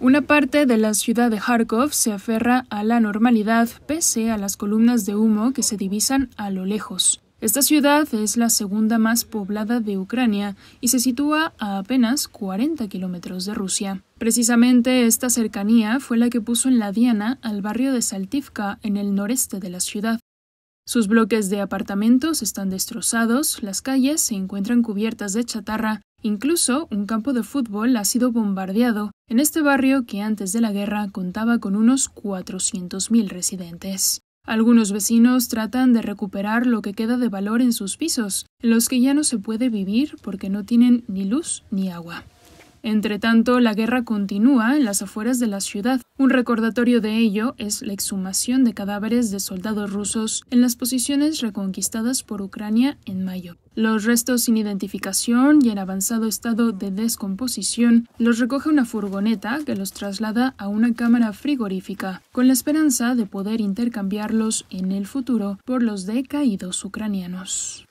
Una parte de la ciudad de Kharkov se aferra a la normalidad pese a las columnas de humo que se divisan a lo lejos. Esta ciudad es la segunda más poblada de Ucrania y se sitúa a apenas 40 kilómetros de Rusia. Precisamente esta cercanía fue la que puso en la diana al barrio de Saltivka en el noreste de la ciudad. Sus bloques de apartamentos están destrozados, las calles se encuentran cubiertas de chatarra Incluso un campo de fútbol ha sido bombardeado en este barrio que antes de la guerra contaba con unos 400.000 residentes. Algunos vecinos tratan de recuperar lo que queda de valor en sus pisos, en los que ya no se puede vivir porque no tienen ni luz ni agua. Entre tanto, la guerra continúa en las afueras de la ciudad. Un recordatorio de ello es la exhumación de cadáveres de soldados rusos en las posiciones reconquistadas por Ucrania en mayo. Los restos sin identificación y en avanzado estado de descomposición los recoge una furgoneta que los traslada a una cámara frigorífica, con la esperanza de poder intercambiarlos en el futuro por los decaídos ucranianos.